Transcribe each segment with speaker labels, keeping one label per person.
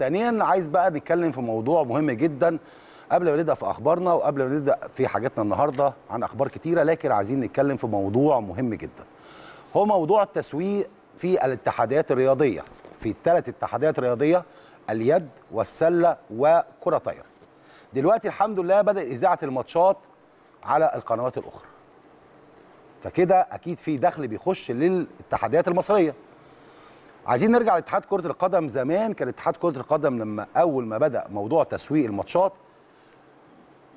Speaker 1: ثانيا عايز بقى نتكلم في موضوع مهم جدا قبل ما نبدا في اخبارنا وقبل ما نبدا في حاجتنا النهارده عن اخبار كتيره لكن عايزين نتكلم في موضوع مهم جدا هو موضوع التسويق في الاتحادات الرياضيه في الثلاث اتحادات الرياضيه اليد والسله وكره طايره دلوقتي الحمد لله بدا اذاعه الماتشات على القنوات الاخرى فكده اكيد في دخل بيخش للاتحادات المصريه عايزين نرجع لاتحاد كره القدم زمان كان اتحاد كره القدم لما اول ما بدا موضوع تسويق الماتشات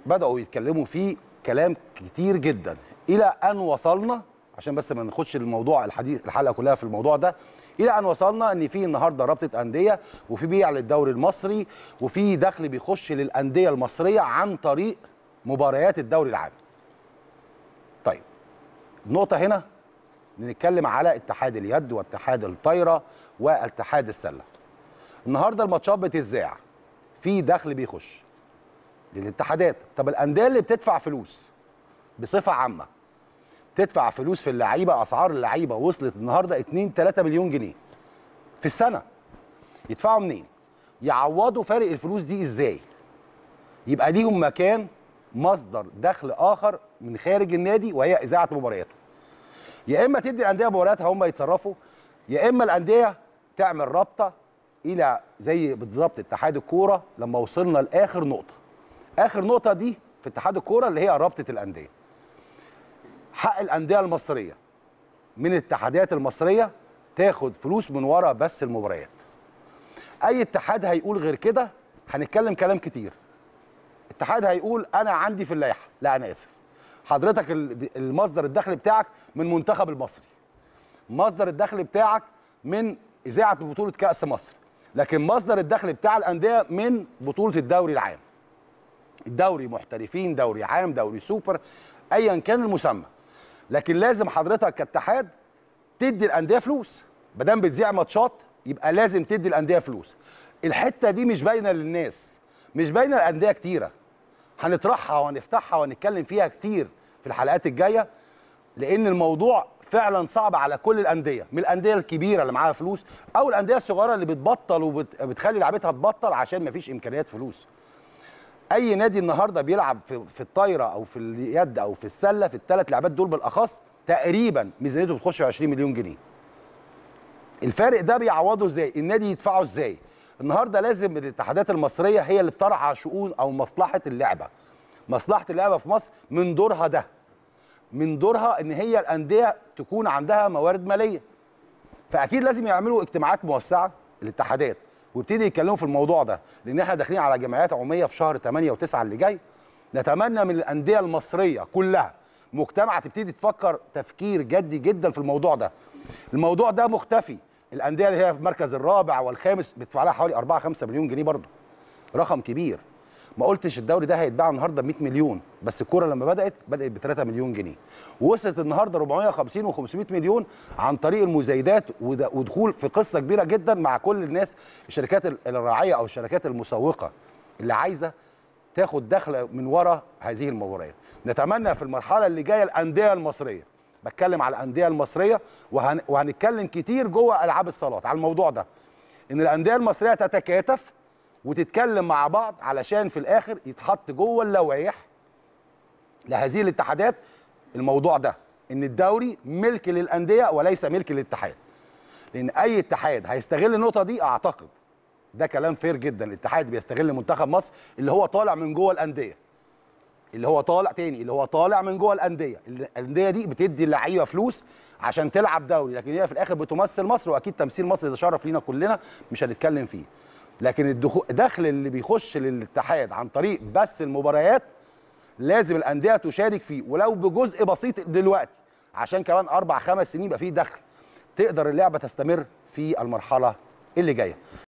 Speaker 1: بداوا يتكلموا فيه كلام كتير جدا الى ان وصلنا عشان بس ما ناخدش الموضوع الحديث الحلقه كلها في الموضوع ده الى ان وصلنا ان في النهارده رابطه انديه وفي بيع للدوري المصري وفي دخل بيخش للانديه المصريه عن طريق مباريات الدوري العام. طيب النقطه هنا بنتكلم على اتحاد اليد واتحاد الطايره واتحاد السله النهارده الماتشات بتتذاع في دخل بيخش للاتحادات طب الانديه اللي بتدفع فلوس بصفه عامه تدفع فلوس في اللعيبه اسعار اللعيبه وصلت النهارده 2 3 مليون جنيه في السنه يدفعوا منين يعوضوا فارق الفلوس دي ازاي يبقى ليهم مكان مصدر دخل اخر من خارج النادي وهي اذاعه مبارياته يا اما تدي الانديه مبارياتها هم يتصرفوا يا اما الانديه تعمل رابطه الى زي بالظبط اتحاد الكوره لما وصلنا لاخر نقطه اخر نقطه دي في اتحاد الكوره اللي هي رابطه الانديه حق الانديه المصريه من الاتحادات المصريه تاخد فلوس من ورا بس المباريات اي اتحاد هيقول غير كده هنتكلم كلام كتير اتحاد هيقول انا عندي في اللائحه لا انا اسف حضرتك المصدر الدخل بتاعك من منتخب المصري مصدر الدخل بتاعك من اذاعه بطوله كاس مصر لكن مصدر الدخل بتاع الانديه من بطوله الدوري العام الدوري محترفين دوري عام دوري سوبر ايا كان المسمى لكن لازم حضرتك كاتحاد تدي الانديه فلوس ما دام بتذيع ماتشات يبقى لازم تدي الانديه فلوس الحته دي مش باينه للناس مش باينه الانديه كتيره هنطرحها وهنفتحها وهنتكلم فيها كتير في الحلقات الجايه لان الموضوع فعلا صعب على كل الانديه من الانديه الكبيره اللي معاها فلوس او الانديه الصغيره اللي بتبطل وبتخلي لعبتها تبطل عشان مفيش امكانيات فلوس اي نادي النهارده بيلعب في, الطايره او في اليد او في السله في الثلاث لعبات دول بالاخص تقريبا ميزانيته بتخش في 20 مليون جنيه الفارق ده بيعوضه ازاي النادي يدفعه ازاي النهارده لازم الاتحادات المصريه هي اللي بترعى شؤون او مصلحه اللعبه مصلحه اللعبه في مصر من دورها ده من دورها ان هي الانديه تكون عندها موارد ماليه فاكيد لازم يعملوا اجتماعات موسعه الاتحادات ويبتدي يتكلموا في الموضوع ده لان احنا داخلين على جمعيات عموميه في شهر 8 و9 اللي جاي نتمنى من الانديه المصريه كلها مجتمع تبتدي تفكر تفكير جدي جدا في الموضوع ده الموضوع ده مختفي الانديه اللي هي في المركز الرابع والخامس بيدفع لها حوالي 4 5 مليون جنيه برضه رقم كبير ما قلتش الدوري ده هيتباع النهارده ب 100 مليون بس الكوره لما بدات بدات ب 3 مليون جنيه وصلت النهارده 450 و500 مليون عن طريق المزايدات ودخول في قصه كبيره جدا مع كل الناس الشركات الراعيه او الشركات المسوقه اللي عايزه تاخد دخل من ورا هذه المباريات نتمنى في المرحله اللي جايه الانديه المصريه بتكلم على الانديه المصريه وهن... وهنتكلم كتير جوه العاب الصالات على الموضوع ده ان الانديه المصريه تتكاتف وتتكلم مع بعض علشان في الاخر يتحط جوه اللوائح لهذه الاتحادات الموضوع ده ان الدوري ملك للانديه وليس ملك للاتحاد لان اي اتحاد هيستغل النقطه دي اعتقد ده كلام فير جدا الاتحاد بيستغل منتخب مصر اللي هو طالع من جوه الانديه اللي هو طالع تاني اللي هو طالع من جوه الانديه الانديه دي بتدي اللعيبه فلوس عشان تلعب دوري لكن هي في الاخر بتمثل مصر واكيد تمثيل مصر ده شرف لينا كلنا مش هنتكلم فيه لكن الدخل اللي بيخش للاتحاد عن طريق بس المباريات لازم الانديه تشارك فيه ولو بجزء بسيط دلوقتي عشان كمان اربع خمس سنين يبقى فيه دخل تقدر اللعبه تستمر في المرحله اللي جايه